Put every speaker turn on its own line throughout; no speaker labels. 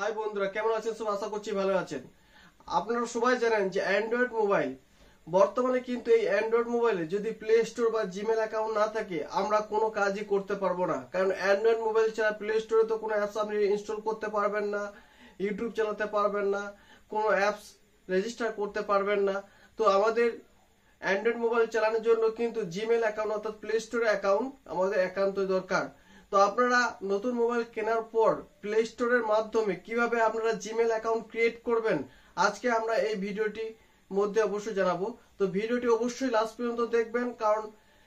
high বন্ধুরা কেমন আছেন সব আশা করছি ভালো আছেন আপনারা সবাই জানেন যে অ্যান্ড্রয়েড মোবাইল বর্তমানে কিন্তু এই অ্যান্ড্রয়েড মোবাইলে যদি প্লে স্টোর বা জিমেল অ্যাকাউন্ট না থাকে আমরা কোনো কাজই করতে পারবো না কারণ অ্যান্ড্রয়েড মোবাইল ছাড়া প্লে স্টোরে তো কোনো অ্যাপস আপনি ইনস্টল করতে পারবেন না ইউটিউব চালাতে পারবেন না কোনো অ্যাপস রেজিস্টার করতে পারবেন না তো আমাদের অ্যান্ড্রয়েড মোবাইল চালানোর জন্য কিন্তু জিমেল অ্যাকাউন্ট অর্থাৎ প্লে স্টোরে অ্যাকাউন্ট আমাদের একান্ত দরকার তো আপনারা নতুন মোবাইল কেনার পর প্লে স্টোরের মাধ্যমে কিভাবে আপনারা জিমেল অ্যাকাউন্ট ক্রিয়েট করবেন আজকে আমরা এই ভিডিওটি মধ্যে অবশ্যই জানাবো তো ভিডিওটি অবশ্যই লাস্ট পর্যন্ত দেখবেন কারণ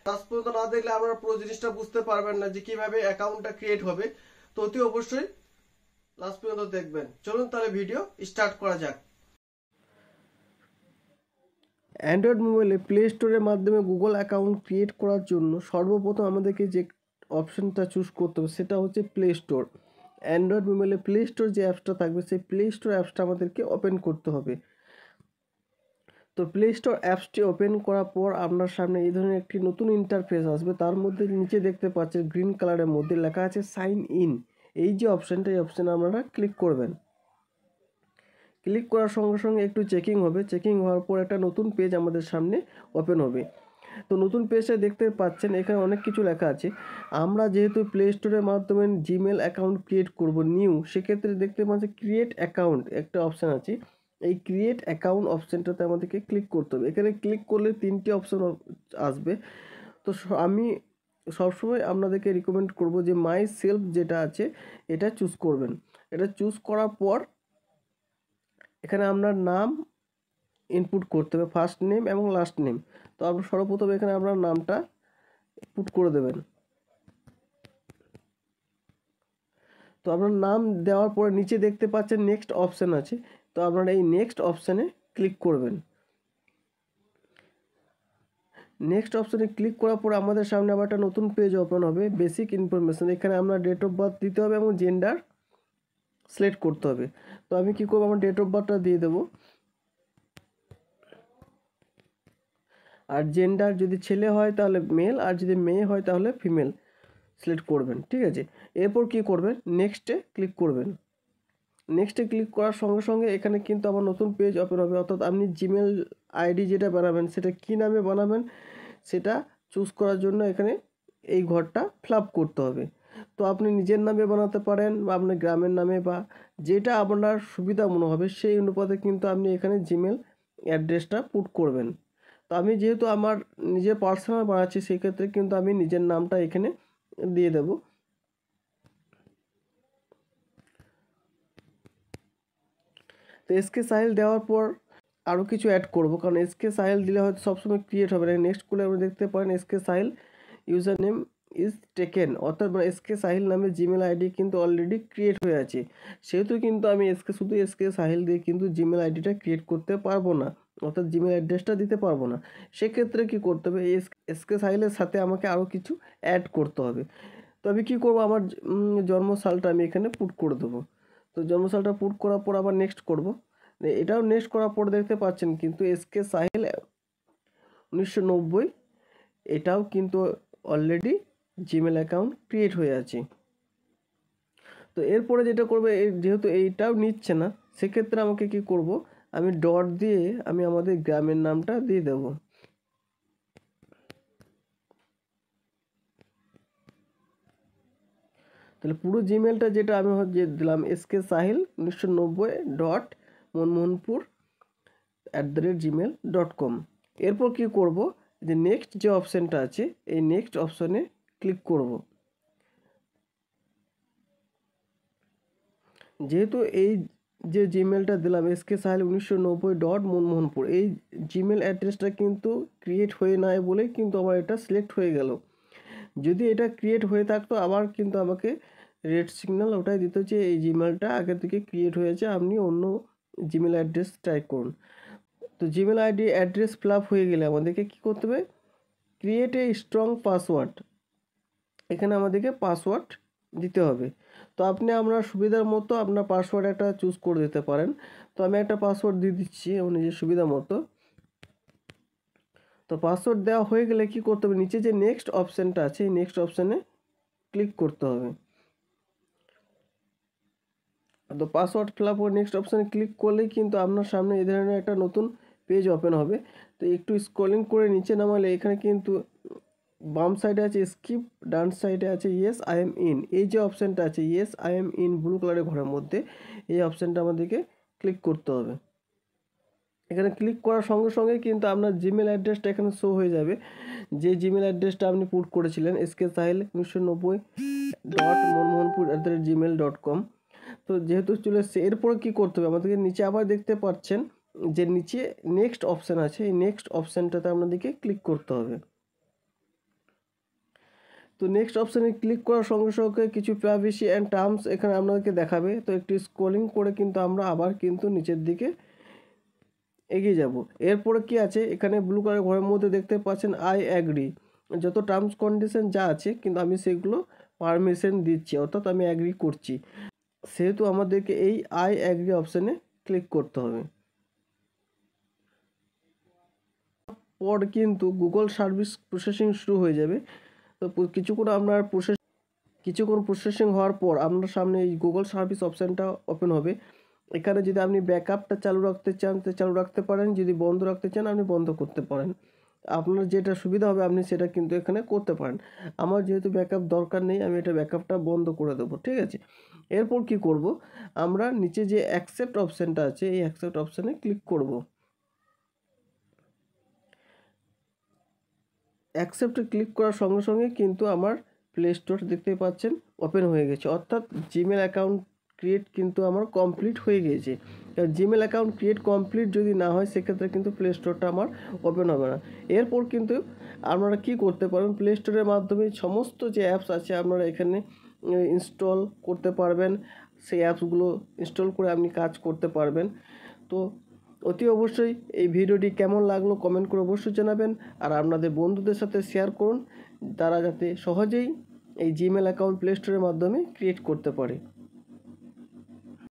লাস্ট পর্যন্ত না দেখলে আপনারা পুরো জিনিসটা বুঝতে পারবেন না যে কিভাবে অ্যাকাউন্টটা ক্রিয়েট হবে তো অতি অবশ্যই লাস্ট পর্যন্ত দেখবেন চলুন তাহলে ভিডিও স্টার্ট করা যাক অ্যান্ড্রয়েড মোবাইলে প্লে স্টোরের মাধ্যমে গুগল অ্যাকাউন্ট ক্রিয়েট করার জন্য সর্বপ্রথম আমাদেরকে যে অপশনটা চুজ করতে হবে সেটা হচ্ছে প্লে স্টোর অ্যান্ড্রয়েড মোবাইলে প্লে স্টোর যে অ্যাপসটা থাকবে সেই প্লে স্টোর অ্যাপসটা আমাদেরকে ওপেন করতে হবে তো প্লে স্টোর অ্যাপসটি ওপেন করার পর আপনার সামনে এই ধরনের একটি নতুন ইন্টারফেস আসবে তার মধ্যে নিচে দেখতে পাচ্ছেন গ্রিন কালারের মধ্যে লেখা আছে সাইন ইন এই যে অপশানটা এই অপশানে আপনারা ক্লিক করবেন ক্লিক করার সঙ্গে সঙ্গে একটু চেকিং হবে চেকিং হওয়ার পর একটা নতুন পেজ আমাদের সামনে ওপেন হবে তো নতুন পেজটা দেখতে পাচ্ছেন এখানে অনেক কিছু লেখা আছে আমরা যেহেতু প্লে স্টোরের মাধ্যমে জিমেল অ্যাকাউন্ট ক্রিয়েট করব নিউ সেক্ষেত্রে দেখতে পাচ্ছি ক্রিয়েট অ্যাকাউন্ট একটা অপশান আছে এই ক্রিয়েট অ্যাকাউন্ট অপশানটাতে আমাদেরকে ক্লিক করতে হবে এখানে ক্লিক করলে তিনটি অপশান আসবে তো আমি সবসময় আপনাদেরকে রিকমেন্ড করব যে মাই সেলফ যেটা আছে এটা চুজ করবেন এটা চুজ করার পর এখানে আপনার নাম ইনপুট করতে হবে ফার্স্ট নেম এবং লাস্ট নেম তো আপনি সর্বপ্রথম এখানে আপনার নামটা পুট করে দেবেন তো আপনার নাম দেওয়ার পরে নিচে দেখতে পাচ্ছেন নেক্সট অপশান আছে তো আপনারা এই নেক্সট অপশানে ক্লিক করবেন নেক্সট অপশানে ক্লিক করার পর আমাদের সামনে আবার একটা নতুন পেজ ওপেন হবে বেসিক ইনফরমেশান এখানে আমরা ডেট অফ বার্থ দিতে হবে এবং জেন্ডার সিলেক্ট করতে হবে তো আমি কী করবো আমার ডেট অফ বার্থটা দিয়ে দেবো আর জেন্ডার যদি ছেলে হয় তাহলে মেল আর যদি মেয়ে হয় তাহলে ফিমেল সিলেক্ট করবেন ঠিক আছে এরপর কি করবেন নেক্সটে ক্লিক করবেন নেক্সটে ক্লিক করার সঙ্গে সঙ্গে এখানে কিন্তু আমার নতুন পেজ ওপেন হবে অর্থাৎ আপনি জিমেল আইডি যেটা বানাবেন সেটা কী নামে বানাবেন সেটা চুজ করার জন্য এখানে এই ঘরটা ফ্লাপ করতে হবে তো আপনি নিজের নামে বানাতে পারেন বা আপনার গ্রামের নামে বা যেটা আপনার সুবিধা মনে হবে সেই অনুপাতে কিন্তু আপনি এখানে জিমেল অ্যাড্রেসটা পুট করবেন তো আমি যেহেতু আমার নিজের পার্সোনাল বানাচ্ছি সেক্ষেত্রে কিন্তু আমি নিজের নামটা এখানে দিয়ে দেব তো এসকে সাইল দেওয়ার পর আরও কিছু অ্যাড করব কারণ এসকে সাইল দিলে হয়তো সবসময় ক্রিয়েট হবে না নেক্সট করলে আপনি দেখতে পারেন SK Sahil user name is taken অর্থাৎ এসকে মানে সাহিল নামে জিমেল আইডি কিন্তু অলরেডি ক্রিয়েট হয়ে আছে সেহেতু কিন্তু আমি এসকে শুধু এসকে সাহিল দিয়ে কিন্তু জিমেল আইডিটা ক্রিয়েট করতে পারবো না অর্থাৎ জিমেল অ্যাড্রেসটা দিতে পারবো না সেক্ষেত্রে কি করতে হবে এসকে সাইলের সাথে আমাকে আরও কিছু অ্যাড করতে হবে তো আমি কী করবো আমার জন্মসালটা আমি এখানে পুট করে দেবো তো জন্মসালটা পুট করার পর আবার নেক্সট করব এটাও নেক্সট করার পর দেখতে পাচ্ছেন কিন্তু এসকে সাহেল উনিশশো এটাও কিন্তু অলরেডি জিমেল অ্যাকাউন্ট ক্রিয়েট হয়ে আছে তো এরপরে যেটা করবে যেহেতু এইটাও নিচ্ছে না সেক্ষেত্রে আমাকে কি করব আমি ডট দিয়ে আমি আমাদের গ্রামের নামটা দিয়ে দেব তাহলে পুরো জিমেলটা যেটা আমি যে দিলাম এস কে সাহিল উনিশশো নব্বই dot Manmohanpur at the rate Gmail dot com এরপর কী করব যে নেক্সট যে অপশানটা আছে এই নেক্সট অপশানে ক্লিক করব যেহেতু এই যে জিমেলটা দিলাম এসকে সাহেল উনিশশো নব্বই ডট মনমোহনপুর এই জিমেল অ্যাড্রেসটা কিন্তু ক্রিয়েট হয়ে নাই বলে কিন্তু আমার এটা সিলেক্ট হয়ে গেল যদি এটা ক্রিয়েট হয়ে থাকতো আবার কিন্তু আমাকে রেড সিগন্যাল ওটাই দিত যে এই জিমেলটা আগে থেকে ক্রিয়েট হয়েছে আপনি অন্য জিমেল অ্যাড্রেস ট্রাই করুন তো জিমেল আইডি অ্যাড্রেস ফিল হয়ে গেলে আমাদেরকে কী করতে হবে ক্রিয়েট এ স্ট্রং পাসওয়ার্ড এখানে আমাদেরকে পাসওয়ার্ড দিতে হবে তো আপনি আপনার সুবিধার মতো আপনার পাসওয়ার্ড একটা চুজ করে দিতে পারেন তো আমি একটা পাসওয়ার্ড দিয়ে দিচ্ছি আমার নিজের সুবিধা মতো তো পাসওয়ার্ড দেওয়া হয়ে গেলে কি করতে হবে নিচে যে নেক্সট অপশানটা আছে এই নেক্সট অপশানে ক্লিক করতে হবে তো পাসওয়ার্ড ফিল আপ নেক্সট অপশানে ক্লিক করলেই কিন্তু আপনার সামনে এই ধরনের একটা নতুন পেজ ওপেন হবে তো একটু স্ক্রলিং করে নিচে নামালে এখানে কিন্তু বাম সাইডে আছে স্কিপ ডান সাইডে আছে ইয়েস আই এম ইন এই যে অপশানটা আছে yes I am in blue কালারের ঘরের মধ্যে এই অপশানটা আমাদেরকে ক্লিক করতে হবে এখানে ক্লিক করার সঙ্গে সঙ্গে কিন্তু আপনার জিমেল অ্যাড্রেসটা এখানে শো হয়ে যাবে যে জিমেল অ্যাড্রেসটা আপনি পুট করেছিলেন এসকে সাহেল উনিশশো নব্বই dot Manmohanpur at the rate Gmail dot com তো যেহেতু চলে এসছে এরপরে কী করতে হবে আমাদেরকে নিচে আবার দেখতে পাচ্ছেন যে নিচে নেক্সট অপশান আছে এই নেক্সট অপশানটাতে আপনাদেরকে ক্লিক করতে হবে তো নেক্সট অপশানে ক্লিক করার সঙ্গে সঙ্গে কিছু প্রাইভেসি অ্যান্ড টার্মস এখানে আপনাদেরকে দেখাবে তো একটি স্ক্রোলিং করে কিন্তু আমরা আবার কিন্তু নিচের দিকে এগিয়ে যাব এরপরে কি আছে এখানে ব্লু কালার ঘরের মধ্যে দেখতে পাচ্ছেন আই অ্যাগ্রি যত টার্মস কন্ডিশন যা আছে কিন্তু আমি সেগুলো পারমিশন দিচ্ছি অর্থাৎ আমি অ্যাগ্রি করছি সেহেতু আমাদেরকে এই আই অ্যাগ্রি অপশানে ক্লিক করতে হবে পর কিন্তু গুগল সার্ভিস প্রসেসিং শুরু হয়ে যাবে তো কিছুক্ষণ আপনার প্রসেস কিছুক্ষণ প্রসেসিং হওয়ার পর আপনার সামনে এই গুগল সার্ভিস অপশানটা ওপেন হবে এখানে যদি আপনি ব্যাকআপটা চালু রাখতে চান তো চালু রাখতে পারেন যদি বন্ধ রাখতে চান আপনি বন্ধ করতে পারেন আপনার যেটা সুবিধা হবে আপনি সেটা কিন্তু এখানে করতে পারেন আমার যেহেতু ব্যাকআপ দরকার নেই আমি এটা ব্যাকআপটা বন্ধ করে দেবো ঠিক আছে এরপর কি করব আমরা নিচে যে অ্যাকসেপ্ট অপশানটা আছে এই অ্যাকসেপ্ট অপশানে ক্লিক করব অ্যাকসেপ্টে ক্লিক করার সঙ্গে সঙ্গে কিন্তু আমার প্লে স্টোর দেখতে পাচ্ছেন ওপেন হয়ে গেছে অর্থাৎ জিমেল অ্যাকাউন্ট ক্রিয়েট কিন্তু আমার কমপ্লিট হয়ে গিয়েছে জিমেল অ্যাকাউন্ট ক্রিয়েট কমপ্লিট যদি না হয় সেক্ষেত্রে কিন্তু প্লে স্টোরটা আমার ওপেন হবে না এরপর কিন্তু আপনারা কি করতে পারবেন প্লে স্টোরের মাধ্যমে সমস্ত যে অ্যাপস আছে আপনারা এখানে ইনস্টল করতে পারবেন সেই অ্যাপসগুলো ইনস্টল করে আপনি কাজ করতে পারবেন তো অতি অবশ্যই এই ভিডিওটি কেমন লাগলো কমেন্ট করে অবশ্যই জানাবেন আর আপনাদের বন্ধুদের সাথে শেয়ার করুন তারা যাতে সহজেই এই জিমেল অ্যাকাউন্ট প্লে স্টোরের মাধ্যমে ক্রিয়েট করতে পারে